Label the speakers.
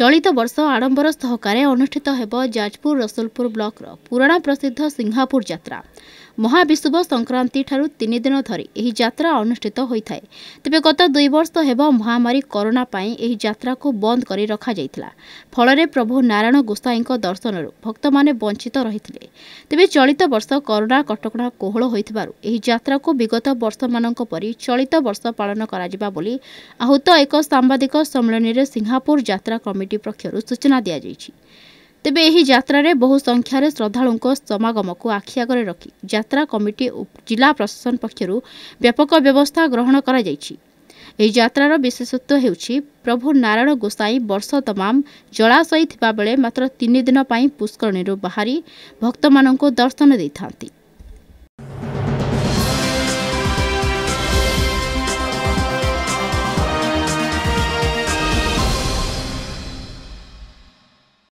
Speaker 1: ଚଳିତ ବର୍ଷ ଆଡ଼ମ୍ବର ସହକାରେ ଅନୁଷ୍ଠିତ ହେବ ଯାଜପୁର ରସୁଲପୁର ବ୍ଲକର ପୁରୁଣା ପ୍ରସିଦ୍ଧ ସିଂହାପୁର ଯାତ୍ରା ସଂକ୍ରାନ୍ତି ଠାରୁ ତିନି ଦିନ ଧରି ଏହି ଯାତ୍ରା ଅନୁଷ୍ଠିତ ହୋଇଥାଏ ତେବେ ଗତ ଦୁଇ ବର୍ଷ ହେବ ମହାମାରୀ କରୋନା ପାଇଁ ଏହି ଯାତ୍ରାକୁ ବନ୍ଦ କରି ରଖାଯାଇଥିଲା ଫଳରେ ପ୍ରଭୁ ନାରାୟଣ ଗୋସ୍ୱାଇଙ୍କ ଦର୍ଶନରୁ ଭକ୍ତମାନେ ବଞ୍ଚିତ ରହିଥିଲେ ତେବେ ଚଳିତ ବର୍ଷ କରୋନା କଟକଣା କୋହଳ ହୋଇଥିବାରୁ ଏହି ଯାତ୍ରାକୁ ବିଗତ ବର୍ଷମାନଙ୍କ ପରି ଚଳିତ ବର୍ଷ ପାଳନ କରାଯିବା ବୋଲି ଆହୁତ ଏକ ସାମ୍ବାଦିକ ସମ୍ମିଳନୀରେ ସିଙ୍ଗାପୁର ଯାତ୍ରା କମିଟି ପକ୍ଷରୁ ସୂଚନା ଦିଆଯାଇଛି ତେବେ ଏହି ଯାତ୍ରାରେ ବହୁ ସଂଖ୍ୟାରେ ଶ୍ରଦ୍ଧାଳୁଙ୍କ ସମାଗମକୁ ଆଖିଆଗରେ ରଖି ଯାତ୍ରା କମିଟି ଓ ଜିଲ୍ଲା ପ୍ରଶାସନ ପକ୍ଷରୁ ବ୍ୟାପକ ବ୍ୟବସ୍ଥା ଗ୍ରହଣ କରାଯାଇଛି ଏହି ଯାତ୍ରାର ବିଶେଷତ୍ୱ ହେଉଛି ପ୍ରଭୁ ନାରାୟଣ ଗୋସାଇଁ ବର୍ଷ ତମାମ ଜଳାଶୟୀ ଥିବାବେଳେ ମାତ୍ର ତିନି ଦିନ ପାଇଁ ପୁଷ୍କରଣୀରୁ ବାହାରି ଭକ୍ତମାନଙ୍କୁ ଦର୍ଶନ ଦେଇଥାନ୍ତି